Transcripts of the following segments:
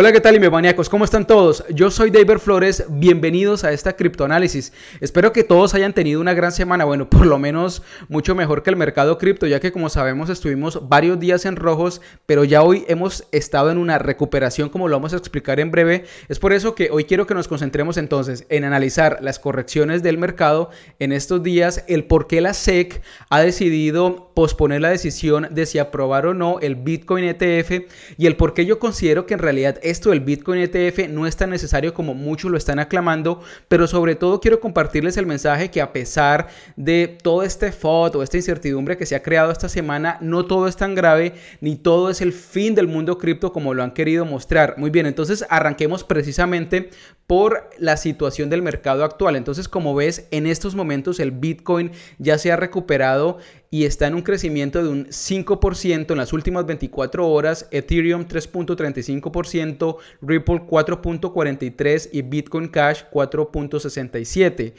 Hola, ¿qué tal y maníacos? ¿Cómo están todos? Yo soy David Flores, bienvenidos a esta criptoanálisis. Espero que todos hayan tenido una gran semana, bueno, por lo menos mucho mejor que el mercado cripto, ya que como sabemos estuvimos varios días en rojos, pero ya hoy hemos estado en una recuperación como lo vamos a explicar en breve. Es por eso que hoy quiero que nos concentremos entonces en analizar las correcciones del mercado en estos días, el por qué la SEC ha decidido posponer la decisión de si aprobar o no el Bitcoin ETF y el por qué yo considero que en realidad esto del Bitcoin ETF no es tan necesario como muchos lo están aclamando, pero sobre todo quiero compartirles el mensaje que a pesar de todo este foto, o esta incertidumbre que se ha creado esta semana, no todo es tan grave ni todo es el fin del mundo cripto como lo han querido mostrar. Muy bien, entonces arranquemos precisamente por la situación del mercado actual. Entonces, como ves, en estos momentos el Bitcoin ya se ha recuperado y está en un crecimiento de un 5% en las últimas 24 horas, Ethereum 3.35%, Ripple 4.43% y Bitcoin Cash 4.67%.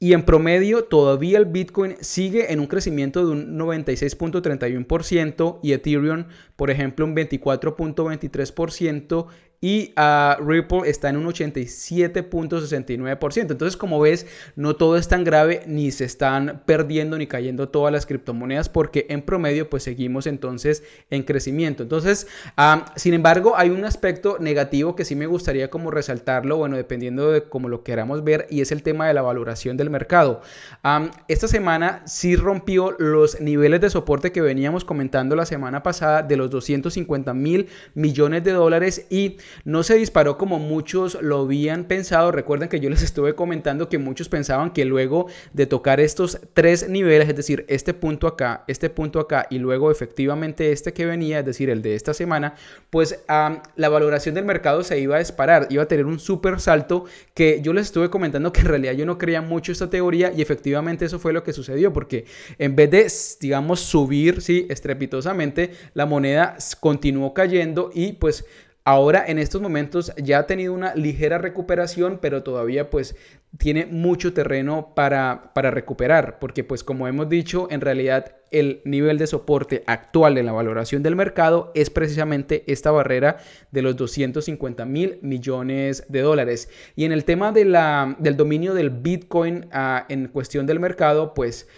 Y en promedio todavía el Bitcoin sigue en un crecimiento de un 96.31% y Ethereum, por ejemplo, un 24.23% y ah, Ripple está en un 87.69%. Entonces, como ves, no todo es tan grave ni se están perdiendo ni cayendo todas las criptomonedas porque en promedio pues seguimos entonces en crecimiento. Entonces, ah, sin embargo, hay un aspecto negativo que sí me gustaría como resaltarlo, bueno, dependiendo de cómo lo queramos ver y es el tema de la valoración del mercado. Ah, esta semana sí rompió los niveles de soporte que veníamos comentando la semana pasada de los 250 mil millones de dólares y no se disparó como muchos lo habían pensado. Recuerden que yo les estuve comentando que muchos pensaban que luego de tocar estos tres niveles, es decir, este punto acá, este punto acá y luego efectivamente este que venía, es decir, el de esta semana, pues la valoración del mercado se iba a disparar, iba a tener un súper salto que yo les estuve comentando que en realidad yo no creía mucho esta teoría y efectivamente eso fue lo que sucedió porque en vez de, digamos, subir, sí, estrepitosamente, la moneda continuó cayendo y pues Ahora en estos momentos ya ha tenido una ligera recuperación, pero todavía pues tiene mucho terreno para, para recuperar, porque pues como hemos dicho, en realidad el nivel de soporte actual en la valoración del mercado es precisamente esta barrera de los 250 mil millones de dólares. Y en el tema de la, del dominio del Bitcoin ah, en cuestión del mercado, pues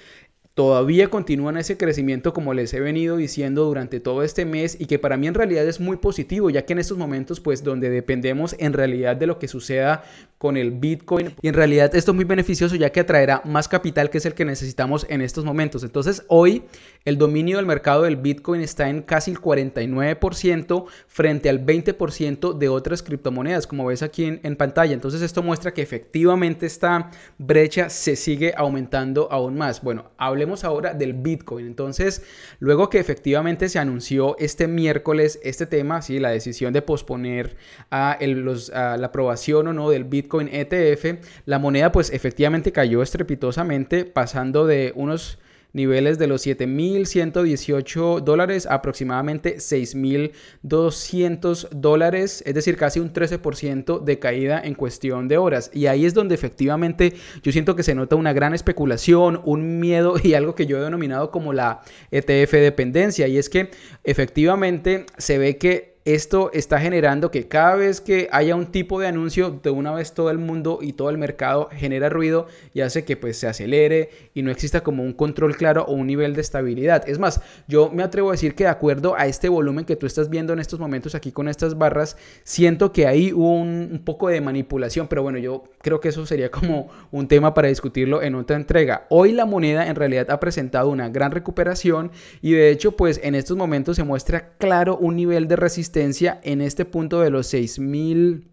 todavía continúan ese crecimiento como les he venido diciendo durante todo este mes y que para mí en realidad es muy positivo ya que en estos momentos pues donde dependemos en realidad de lo que suceda con el Bitcoin y en realidad esto es muy beneficioso ya que atraerá más capital que es el que necesitamos en estos momentos entonces hoy el dominio del mercado del Bitcoin está en casi el 49% frente al 20% de otras criptomonedas como ves aquí en, pantalla entonces esto muestra que efectivamente esta brecha se sigue aumentando aún más bueno hable ahora del Bitcoin. Entonces, luego que efectivamente se anunció este miércoles este tema, ¿sí? la decisión de posponer a la aprobación o no del Bitcoin ETF, la moneda pues efectivamente cayó estrepitosamente pasando de unos niveles de los 7.118 dólares, aproximadamente 6.200 dólares, es decir, casi un 13% de caída en cuestión de horas. Y ahí es donde efectivamente yo siento que se nota una gran especulación, un miedo y algo que yo he denominado como la ETF dependencia. Y es que efectivamente se ve que esto está generando que cada vez que haya un tipo de anuncio, de una vez todo el mundo y todo el mercado genera ruido y hace que pues se acelere y no exista como un control claro o un nivel de estabilidad. Es más, yo me atrevo a decir que de acuerdo a este volumen que tú estás viendo en estos momentos aquí con estas barras, siento que ahí hubo un, un poco de manipulación, pero bueno, yo creo que eso sería como un tema para discutirlo en otra entrega. Hoy la moneda en realidad ha presentado una gran recuperación y de hecho pues en estos momentos se muestra claro un nivel de resistencia en este punto de los 6000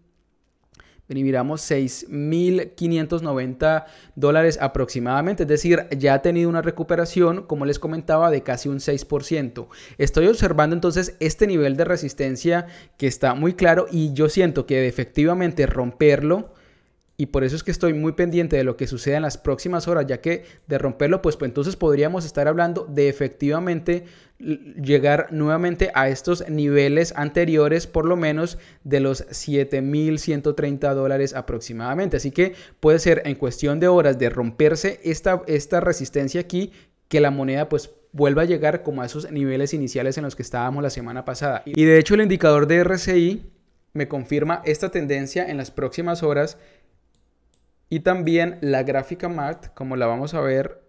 miramos 6.590 dólares aproximadamente, es decir, ya ha tenido una recuperación, como les comentaba, de casi un 6%. Estoy observando entonces este nivel de resistencia que está muy claro y yo siento que efectivamente romperlo y por eso es que estoy muy pendiente de lo que suceda en las próximas horas, ya que de romperlo, pues, pues entonces podríamos estar hablando de efectivamente llegar nuevamente a estos niveles anteriores, por lo menos de los 7.130 dólares aproximadamente. Así que puede ser en cuestión de horas de romperse esta, esta resistencia aquí, que la moneda pues vuelva a llegar como a esos niveles iniciales en los que estábamos la semana pasada. Y de hecho el indicador de RCI me confirma esta tendencia en las próximas horas y también la gráfica MAT, como la vamos a ver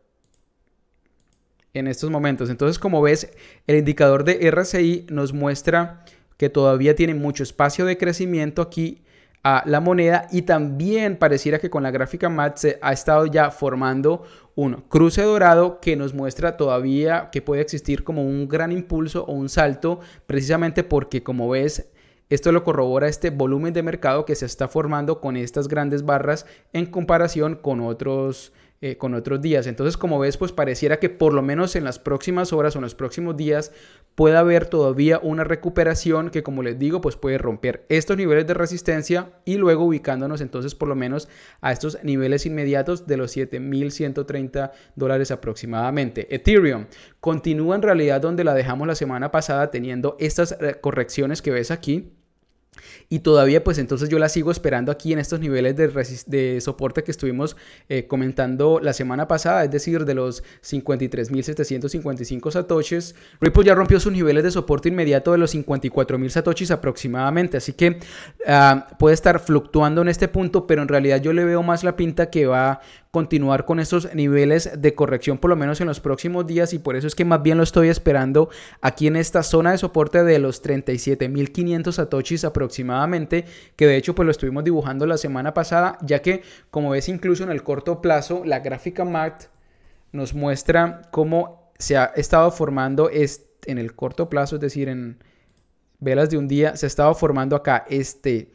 en estos momentos. Entonces, como ves, el indicador de RCI nos muestra que todavía tiene mucho espacio de crecimiento aquí a la moneda y también pareciera que con la gráfica MAT se ha estado ya formando un cruce dorado que nos muestra todavía que puede existir como un gran impulso o un salto precisamente porque como ves esto lo corrobora este volumen de mercado que se está formando con estas grandes barras en comparación con otros eh, con otros días. Entonces, como ves, pues pareciera que por lo menos en las próximas horas o en los próximos días pueda haber todavía una recuperación que, como les digo, pues puede romper estos niveles de resistencia y luego ubicándonos entonces por lo menos a estos niveles inmediatos de los 7.130 dólares aproximadamente. Ethereum continúa en realidad donde la dejamos la semana pasada teniendo estas eh, correcciones que ves aquí y todavía pues entonces yo la sigo esperando aquí en estos niveles de, soporte que estuvimos eh, comentando la semana pasada, es decir, de los 53.755 satoshis. Ripple ya rompió sus niveles de soporte inmediato de los 54.000 satoshis aproximadamente, así que ah, puede estar fluctuando en este punto, pero en realidad yo le veo más la pinta que va continuar con estos niveles de corrección por lo menos en los próximos días y por eso es que más bien lo estoy esperando aquí en esta zona de soporte de los 37.500 atochis aproximadamente, que de hecho pues lo estuvimos dibujando la semana pasada, ya que como ves incluso en el corto plazo la gráfica mat nos muestra cómo se ha estado formando en el corto plazo, es decir, en velas de un día, se ha estado formando acá este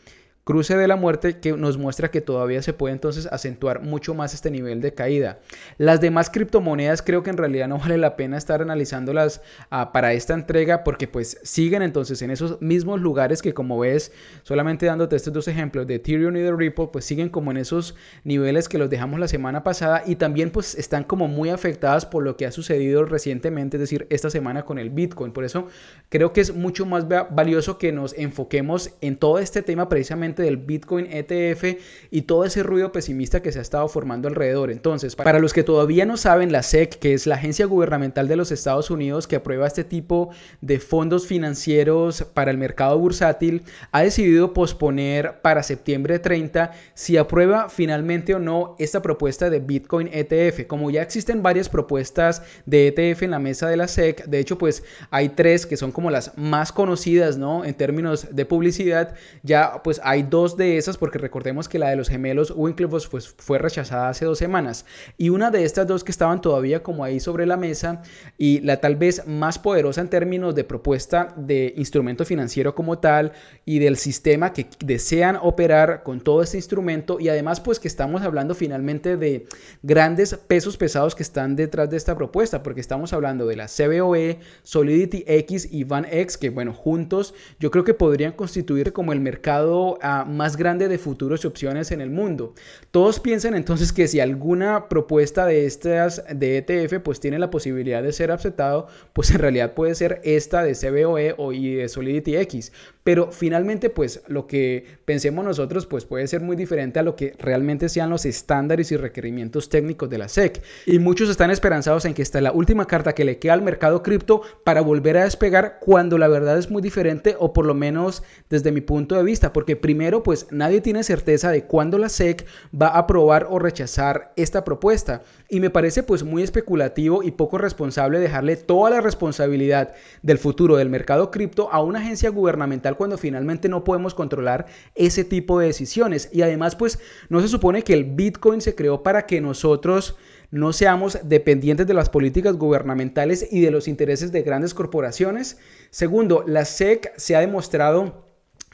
cruce de la muerte que nos muestra que todavía se puede entonces acentuar mucho más este nivel de caída. Las demás criptomonedas creo que en realidad no vale la pena estar analizándolas ah, para esta entrega porque pues siguen entonces en esos mismos lugares que como ves solamente dándote estos dos ejemplos de Ethereum y de Ripple pues siguen como en esos niveles que los dejamos la semana pasada y también pues están como muy afectadas por lo que ha sucedido recientemente, es decir, esta semana con el Bitcoin. Por eso creo que es mucho más valioso que nos enfoquemos en todo este tema precisamente del Bitcoin ETF y todo ese ruido pesimista que se ha estado formando alrededor. Entonces, para los que todavía no saben, la SEC, que es la agencia gubernamental de los Estados Unidos que aprueba este tipo de fondos financieros para el mercado bursátil, ha decidido posponer para septiembre 30 si aprueba finalmente o no esta propuesta de Bitcoin ETF. Como ya existen varias propuestas de ETF en la mesa de la SEC, de hecho, pues hay tres que son como las más conocidas, ¿no? En términos de publicidad, ya pues hay dos de esas porque recordemos que la de los gemelos Winklevoss pues, fue rechazada hace dos semanas. Y una de estas dos que estaban todavía como ahí sobre la mesa y la tal vez más poderosa en términos de propuesta de instrumento financiero como tal y del sistema que desean operar con todo este instrumento y además pues que estamos hablando finalmente de grandes pesos pesados que están detrás de esta propuesta porque estamos hablando de la CBOE, Solidity X y Van X que bueno juntos yo creo que podrían constituir como el mercado más grande de futuros y opciones en el mundo. Todos piensan entonces que si alguna propuesta de estas de ETF pues tiene la posibilidad de ser aceptado, pues en realidad puede ser esta de CBOE o e de Solidity X pero finalmente pues lo que pensemos nosotros pues puede ser muy diferente a lo que realmente sean los estándares y requerimientos técnicos de la SEC. Y muchos están esperanzados en que esta es la última carta que le queda al mercado cripto para volver a despegar cuando la verdad es muy diferente o por lo menos desde mi punto de vista, porque primero pues nadie tiene certeza de cuándo la SEC va a aprobar o rechazar esta propuesta y me parece pues muy especulativo y poco responsable dejarle toda la responsabilidad del futuro del mercado cripto a una agencia gubernamental cuando finalmente no podemos controlar ese tipo de decisiones. Y además, pues no se supone que el Bitcoin se creó para que nosotros no seamos dependientes de las políticas gubernamentales y de los intereses de grandes corporaciones. Segundo, la SEC se ha demostrado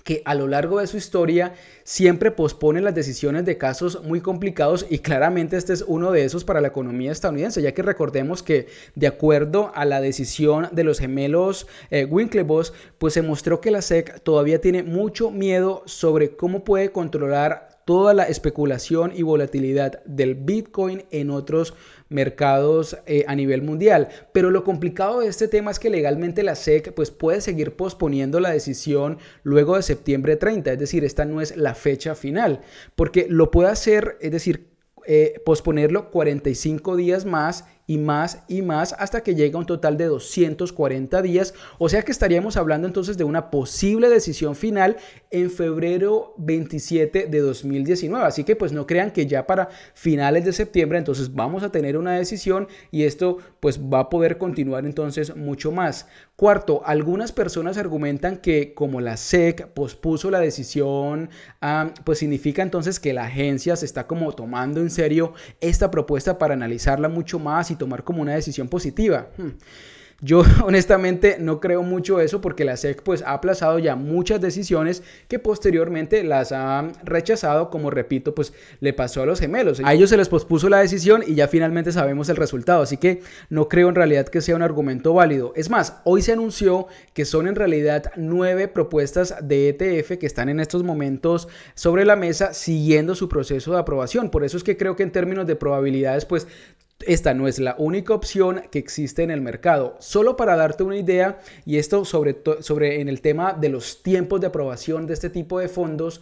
que a lo largo de su historia siempre pospone las decisiones de casos muy complicados y claramente este es uno de esos para la economía estadounidense, ya que recordemos que de acuerdo a la decisión de los gemelos eh, Winklevoss, pues se mostró que la SEC todavía tiene mucho miedo sobre cómo puede controlar toda la especulación y volatilidad del Bitcoin en otros mercados eh, a nivel mundial. Pero lo complicado de este tema es que legalmente la SEC pues, puede seguir posponiendo la decisión luego de septiembre 30, es decir, esta no es la fecha final, porque lo puede hacer, es decir, eh, posponerlo 45 días más y más y más hasta que llega un total de 240 días. O sea que estaríamos hablando entonces de una posible decisión final en febrero 27 de 2019. Así que pues no crean que ya para finales de septiembre entonces vamos a tener una decisión y esto pues va a poder continuar entonces mucho más. Cuarto, algunas personas argumentan que como la SEC pospuso la decisión, pues significa entonces que la agencia se está como tomando en serio esta propuesta para analizarla mucho más tomar como una decisión positiva. Hmm. Yo honestamente no creo mucho eso porque la SEC pues ha aplazado ya muchas decisiones que posteriormente las han rechazado, como repito, pues le pasó a los gemelos. A ellos se les pospuso la decisión y ya finalmente sabemos el resultado, así que no creo en realidad que sea un argumento válido. Es más, hoy se anunció que son en realidad nueve propuestas de ETF que están en estos momentos sobre la mesa siguiendo su proceso de aprobación. Por eso es que creo que en términos de probabilidades pues esta no es la única opción que existe en el mercado. Solo para darte una idea, y esto sobre, sobre en el tema de los tiempos de aprobación de este tipo de fondos,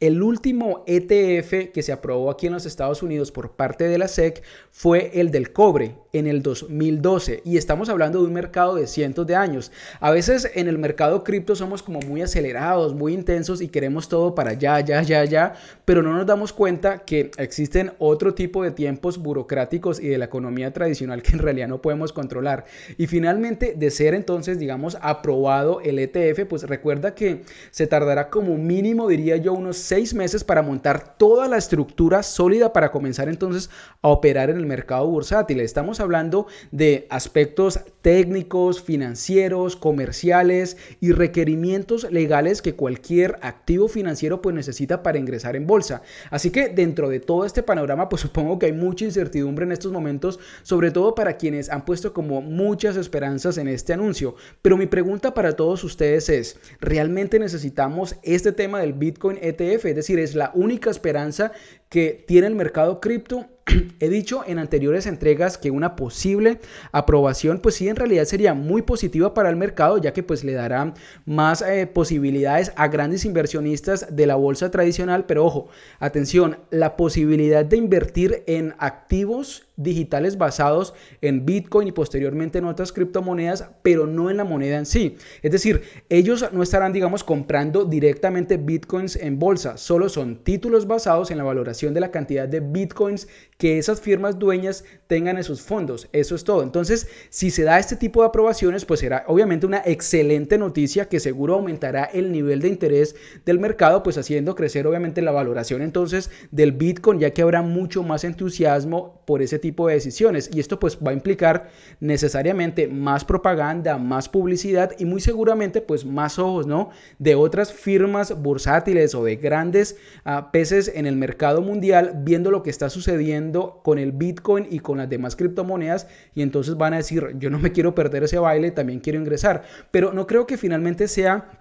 el último ETF que se aprobó aquí en los Estados Unidos por parte de la SEC fue el del cobre en el 2012 y estamos hablando de un mercado de cientos de años. A veces en el mercado cripto somos como muy acelerados, muy intensos y queremos todo para ya, ya, ya, ya, pero no nos damos cuenta que existen otro tipo de tiempos burocráticos y de la economía tradicional que en realidad no podemos controlar. Y finalmente, de ser entonces, digamos, aprobado el ETF, pues recuerda que se tardará como mínimo, diría yo, unos seis meses para montar toda la estructura sólida para comenzar entonces a operar en el mercado bursátil. Estamos hablando de aspectos técnicos, financieros, comerciales y requerimientos legales que cualquier activo financiero pues necesita para ingresar en bolsa. Así que dentro de todo este panorama pues supongo que hay mucha incertidumbre en estos momentos, sobre todo para quienes han puesto como muchas esperanzas en este anuncio. Pero mi pregunta para todos ustedes es, ¿realmente necesitamos este tema del Bitcoin ETF? es decir, es la única esperanza que tiene el mercado cripto he dicho en anteriores entregas que una posible aprobación pues sí en realidad sería muy positiva para el mercado ya que pues le dará más eh, posibilidades a grandes inversionistas de la bolsa tradicional pero ojo atención la posibilidad de invertir en activos digitales basados en Bitcoin y posteriormente en otras criptomonedas, pero no en la moneda en sí. Es decir, ellos no estarán, digamos, comprando directamente Bitcoins en bolsa, solo son títulos basados en la valoración de la cantidad de bitcoins que esas firmas dueñas tengan en sus fondos. Eso es todo. Entonces, si se da este tipo de aprobaciones, pues será obviamente una excelente noticia que seguro aumentará el nivel de interés del mercado, pues haciendo crecer obviamente la valoración entonces del bitcoin, ya que habrá mucho más entusiasmo por ese tipo de decisiones. Y esto pues va a implicar necesariamente más propaganda, más publicidad y muy seguramente pues más ojos, ¿no? De otras firmas bursátiles o de grandes ah, peces en el mercado mundial viendo lo que está sucediendo con el Bitcoin y con las demás criptomonedas y entonces van a decir, yo no me quiero perder ese baile, también quiero ingresar. Pero no creo que finalmente sea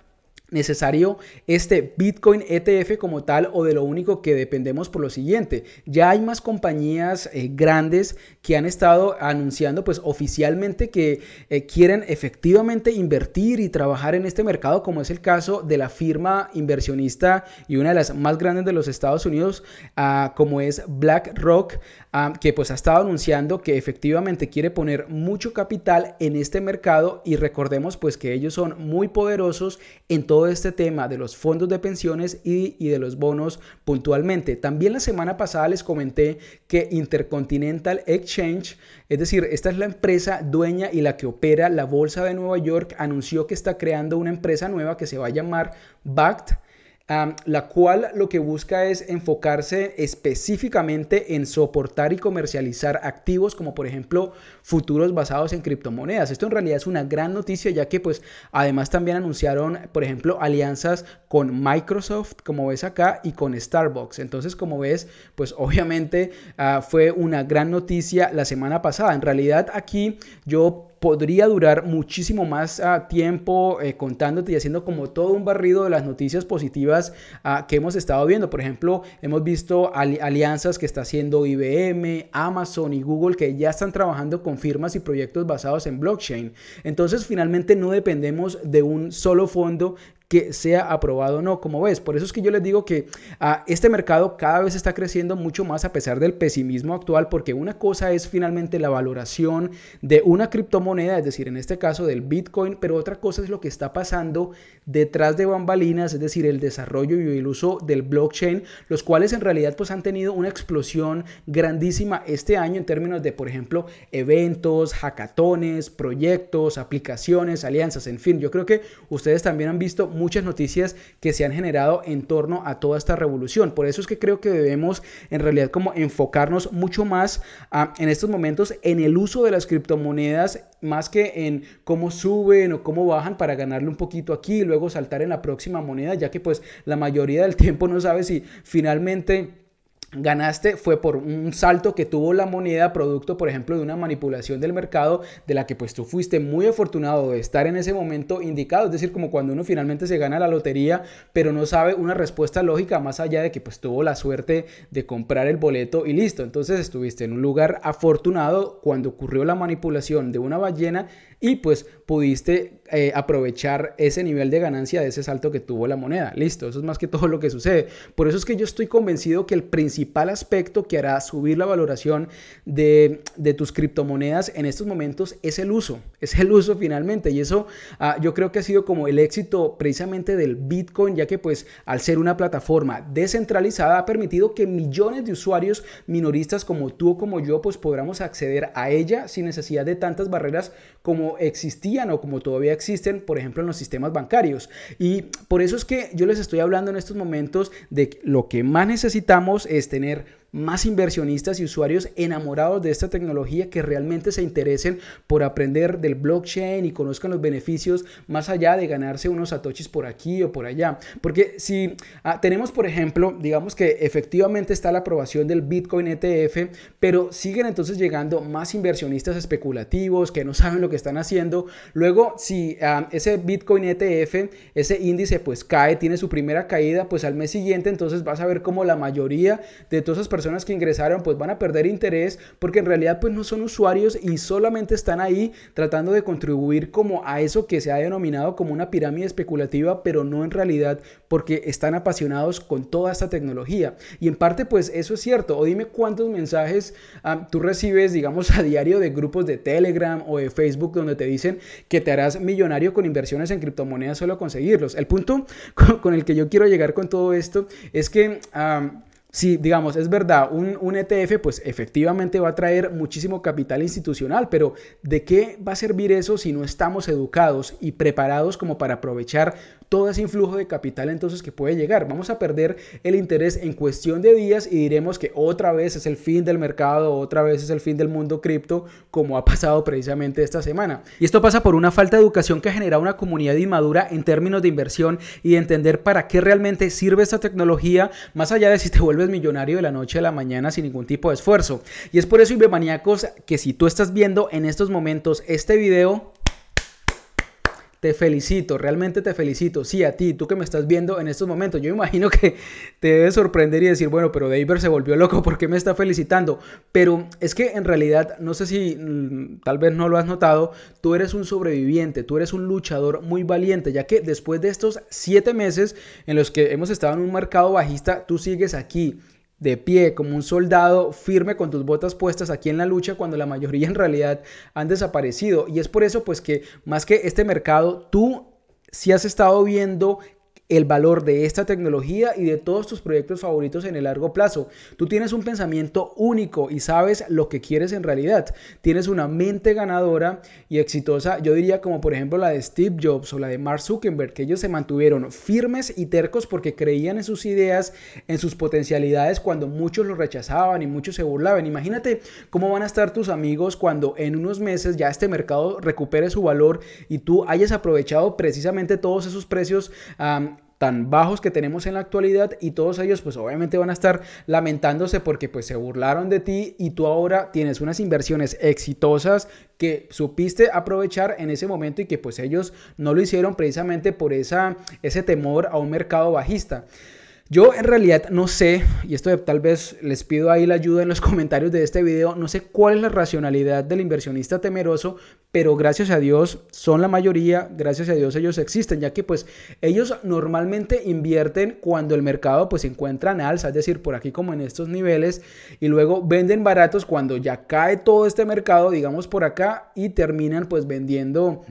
necesario este Bitcoin ETF como tal o de lo único que dependemos por lo siguiente. Ya hay más compañías eh, grandes que han estado anunciando pues oficialmente que eh, quieren efectivamente invertir y trabajar en este mercado como es el caso de la firma inversionista y una de las más grandes de los Estados Unidos ah, como es BlackRock ah, que pues ha estado anunciando que efectivamente quiere poner mucho capital en este mercado y recordemos pues que ellos son muy poderosos en todo este tema de los fondos de pensiones y, y de los bonos puntualmente. También la semana pasada les comenté que Intercontinental Exchange, es decir, esta es la empresa dueña y la que opera la Bolsa de Nueva York, anunció que está creando una empresa nueva que se va a llamar BACT la cual lo que busca es enfocarse específicamente en soportar y comercializar activos como por ejemplo futuros basados en criptomonedas. Esto en realidad es una gran noticia ya que pues además también anunciaron por ejemplo alianzas con Microsoft como ves acá y con Starbucks. Entonces como ves pues obviamente ah, fue una gran noticia la semana pasada. En realidad aquí yo podría durar muchísimo más ah, tiempo eh, contándote y haciendo como todo un barrido de las noticias positivas ah, que hemos estado viendo. Por ejemplo, hemos visto alianzas que está haciendo IBM, Amazon y Google que ya están trabajando con firmas y proyectos basados en blockchain. Entonces, finalmente no dependemos de un solo fondo que sea aprobado o no, como ves. Por eso es que yo les digo que a ah, este mercado cada vez está creciendo mucho más a pesar del pesimismo actual, porque una cosa es finalmente la valoración de una criptomoneda, es decir, en este caso del Bitcoin, pero otra cosa es lo que está pasando detrás de bambalinas, es decir, el desarrollo y el uso del blockchain, los cuales en realidad pues han tenido una explosión grandísima este año en términos de, por ejemplo, eventos, hackatones, proyectos, aplicaciones, alianzas, en fin, yo creo que ustedes también han visto muchas noticias que se han generado en torno a toda esta revolución. Por eso es que creo que debemos en realidad como enfocarnos mucho más ah, en estos momentos en el uso de las criptomonedas más que en cómo suben o cómo bajan para ganarle un poquito aquí y luego saltar en la próxima moneda, ya que pues la mayoría del tiempo no sabe si finalmente ganaste fue por un salto que tuvo la moneda producto, por ejemplo, de una manipulación del mercado de la que pues tú fuiste muy afortunado de estar en ese momento indicado, es decir, como cuando uno finalmente se gana la lotería, pero no sabe una respuesta lógica más allá de que pues tuvo la suerte de comprar el boleto y listo. Entonces estuviste en un lugar afortunado cuando ocurrió la manipulación de una ballena y pues pudiste eh, aprovechar ese nivel de ganancia de ese salto que tuvo la moneda. Listo, eso es más que todo lo que sucede. Por eso es que yo estoy convencido que el principal aspecto que hará subir la valoración de, de tus criptomonedas en estos momentos es el uso, es el uso finalmente. Y eso ah, yo creo que ha sido como el éxito precisamente del Bitcoin, ya que pues al ser una plataforma descentralizada ha permitido que millones de usuarios minoristas como tú o como yo pues podamos acceder a ella sin necesidad de tantas barreras como existían o como todavía existen, por ejemplo, en los sistemas bancarios. Y por eso es que yo les estoy hablando en estos momentos de lo que más necesitamos es tener más inversionistas y usuarios enamorados de esta tecnología que realmente se interesen por aprender del blockchain y conozcan los beneficios más allá de ganarse unos atochis por aquí o por allá. Porque si ah, tenemos, por ejemplo, digamos que efectivamente está la aprobación del Bitcoin ETF, pero siguen entonces llegando más inversionistas especulativos que no saben lo que están haciendo. Luego, si ah, ese Bitcoin ETF, ese índice pues cae, tiene su primera caída, pues al mes siguiente entonces vas a ver como la mayoría de todas esas personas personas que ingresaron pues van a perder interés porque en realidad pues no son usuarios y solamente están ahí tratando de contribuir como a eso que se ha denominado como una pirámide especulativa, pero no en realidad porque están apasionados con toda esta tecnología. Y en parte pues eso es cierto. O dime cuántos mensajes ah, tú recibes, digamos, a diario de grupos de Telegram o de Facebook donde te dicen que te harás millonario con inversiones en criptomonedas solo conseguirlos. El punto con, el que yo quiero llegar con todo esto es que... Ah, Sí, digamos, es verdad, un, un, ETF, pues efectivamente va a traer muchísimo capital institucional, pero ¿de qué va a servir eso si no estamos educados y preparados como para aprovechar todo ese influjo de capital entonces que puede llegar. Vamos a perder el interés en cuestión de días y diremos que otra vez es el fin del mercado, otra vez es el fin del mundo cripto, como ha pasado precisamente esta semana. Y esto pasa por una falta de educación que genera una comunidad inmadura en términos de inversión y de entender para qué realmente sirve esta tecnología, más allá de si te vuelves millonario de la noche a la mañana sin ningún tipo de esfuerzo. Y es por eso, Maníacos, que si tú estás viendo en estos momentos este video, te felicito, realmente te felicito. Sí, a ti, tú que me estás viendo en estos momentos. Yo imagino que te debe sorprender y decir, bueno, pero David se volvió loco, ¿por qué me está felicitando? Pero es que en realidad, no sé si mm, tal vez no lo has notado, tú eres un sobreviviente, tú eres un luchador muy valiente, ya que después de estos siete meses en los que hemos estado en un mercado bajista, tú sigues aquí de pie, como un soldado firme con tus botas puestas aquí en la lucha cuando la mayoría en realidad han desaparecido. Y es por eso pues que más que este mercado, tú si has estado viendo el valor de esta tecnología y de todos tus proyectos favoritos en el largo plazo. Tú tienes un pensamiento único y sabes lo que quieres en realidad. Tienes una mente ganadora y exitosa, yo diría como por ejemplo la de Steve Jobs o la de Mark Zuckerberg, que ellos se mantuvieron firmes y tercos porque creían en sus ideas, en sus potencialidades cuando muchos lo rechazaban y muchos se burlaban. Imagínate cómo van a estar tus amigos cuando en unos meses ya este mercado recupere su valor y tú hayas aprovechado precisamente todos esos precios tan bajos que tenemos en la actualidad y todos ellos pues obviamente van a estar lamentándose porque pues se burlaron de ti y tú ahora tienes unas inversiones exitosas que supiste aprovechar en ese momento y que pues ellos no lo hicieron precisamente por esa, ese temor a un mercado bajista. Yo en realidad no sé, y esto tal vez les pido ahí la ayuda en los comentarios de este video, no sé cuál es la racionalidad del inversionista temeroso, pero gracias a Dios son la mayoría, gracias a Dios ellos existen, ya que pues ellos normalmente invierten cuando el mercado pues se encuentra en alza, es decir, por aquí como en estos niveles, y luego venden baratos cuando ya cae todo este mercado, digamos por acá, y terminan pues vendiendo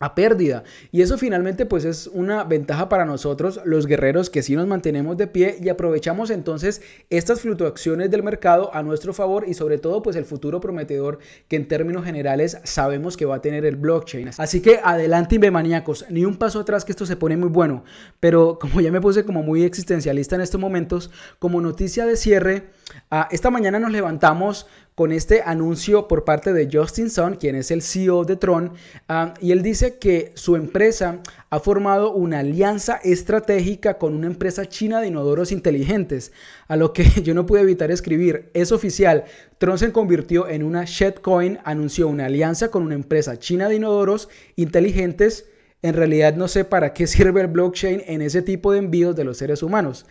a pérdida. Y eso finalmente pues es una ventaja para nosotros los guerreros que sí nos mantenemos de pie y aprovechamos entonces estas fluctuaciones del mercado a nuestro favor y sobre todo pues el futuro prometedor que en términos generales sabemos que va a tener el blockchain. Así que adelante maníacos, ni un paso atrás que esto se pone muy bueno. Pero como ya me puse como muy existencialista en estos momentos, como noticia de cierre, ah, esta mañana nos levantamos con este anuncio por parte de Justin Sun, quien es el CEO de Tron, ah, y él dice que su empresa ha formado una alianza estratégica con una empresa china de inodoros inteligentes, a lo que yo no pude evitar escribir, es oficial, Tron se convirtió en una shitcoin, anunció una alianza con una empresa china de inodoros inteligentes, en realidad no sé para qué sirve el blockchain en ese tipo de envíos de los seres humanos.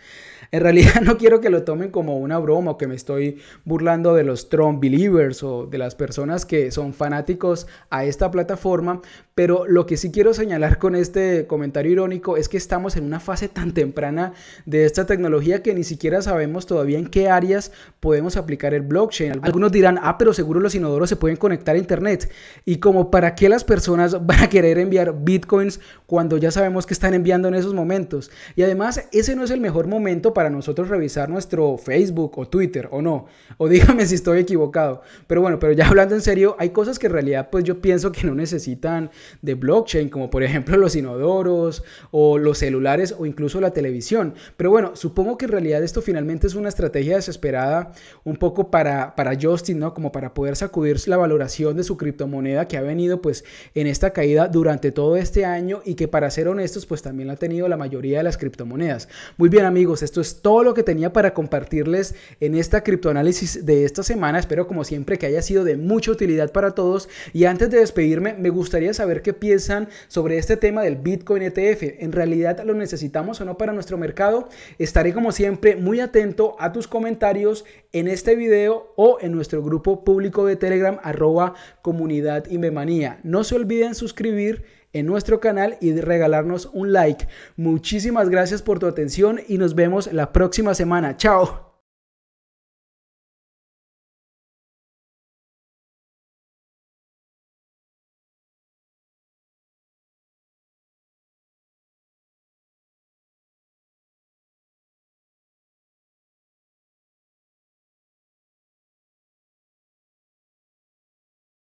En realidad no quiero que lo tomen como una broma o que me estoy burlando de los Trump Believers o de las personas que son fanáticos a esta plataforma, pero lo que sí quiero señalar con este comentario irónico es que estamos en una fase tan temprana de esta tecnología que ni siquiera sabemos todavía en qué áreas podemos aplicar el blockchain. Algunos dirán, ah, pero seguro los inodoros se pueden conectar a Internet. Y como para qué las personas van a querer enviar bitcoins cuando ya sabemos que están enviando en esos momentos. Y además, ese no es el mejor momento para nosotros revisar nuestro Facebook o Twitter, o no. O dígame si estoy equivocado. Pero bueno, pero ya hablando en serio, hay cosas que en realidad pues yo pienso que no necesitan de blockchain, como por ejemplo los inodoros o los celulares o incluso la televisión. Pero bueno, supongo que en realidad esto finalmente es una estrategia desesperada un poco para, para Justin, ¿no? Como para poder sacudir la valoración de su criptomoneda que ha venido pues en esta caída durante todo este año y que para ser honestos pues también la ha tenido la mayoría de las criptomonedas. Muy bien amigos, esto es todo lo que tenía para compartirles en esta criptoanálisis de esta semana. Espero como siempre que haya sido de mucha utilidad para todos y antes de despedirme me gustaría saber qué piensan sobre este tema del Bitcoin ETF. ¿En realidad lo necesitamos o no para nuestro mercado? Estaré como siempre muy atento a tus comentarios en este video o en nuestro grupo público de Telegram arroba comunidad Invemanía. No se olviden suscribir en nuestro canal y regalarnos un like. Muchísimas gracias por tu atención y nos vemos la próxima semana. Chao.